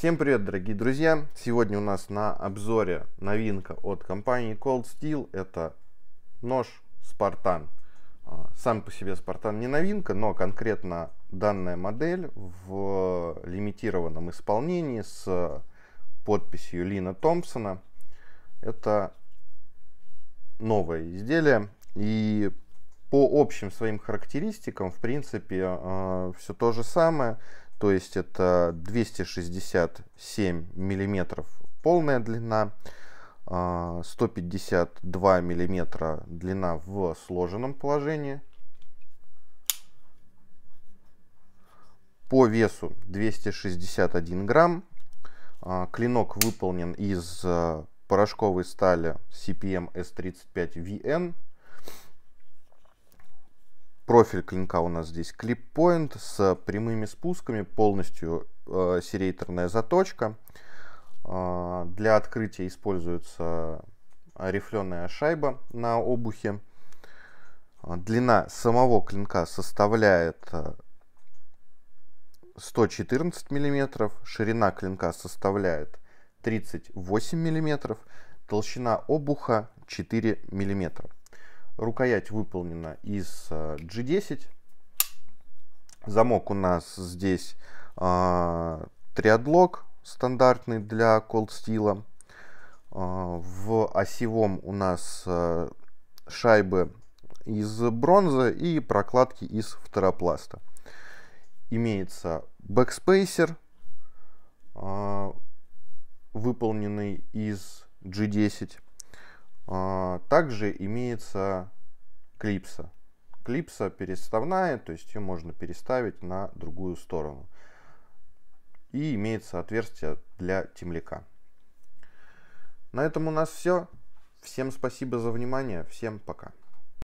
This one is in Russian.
Всем привет, дорогие друзья! Сегодня у нас на обзоре новинка от компании Cold Steel. Это нож Spartan. А, сам по себе Spartan не новинка, но конкретно данная модель в лимитированном исполнении с подписью Лина Томпсона. Это новое изделие. И по общим своим характеристикам, в принципе, э, а, все то же самое то есть это 267 миллиметров полная длина, 152 а, миллиметра длина в сложенном положении. По весу 261 грамм. А, клинок выполнен из а, порошковой стали CPM S35VN профиль клинка у нас здесь клип-поинт с прямыми спусками, полностью э, серейторная заточка. Э, для открытия используется рифленая шайба на обухе. Э, длина самого клинка составляет 114 э, миллиметров, ширина клинка составляет 38 миллиметров, толщина обуха 4 мм. Рукоять выполнена из G10. Э, Замок у нас здесь э, триадлок стандартный для Cold Steel. Э, в осевом у нас шайбы из бронзы и прокладки из фторопласта. Имеется бэкспейсер, выполненный из G10. А, также имеется клипса. Клипса переставная, то есть ее можно переставить на другую сторону. И имеется отверстие для темляка. На этом у нас все. Всем спасибо за внимание. Всем пока.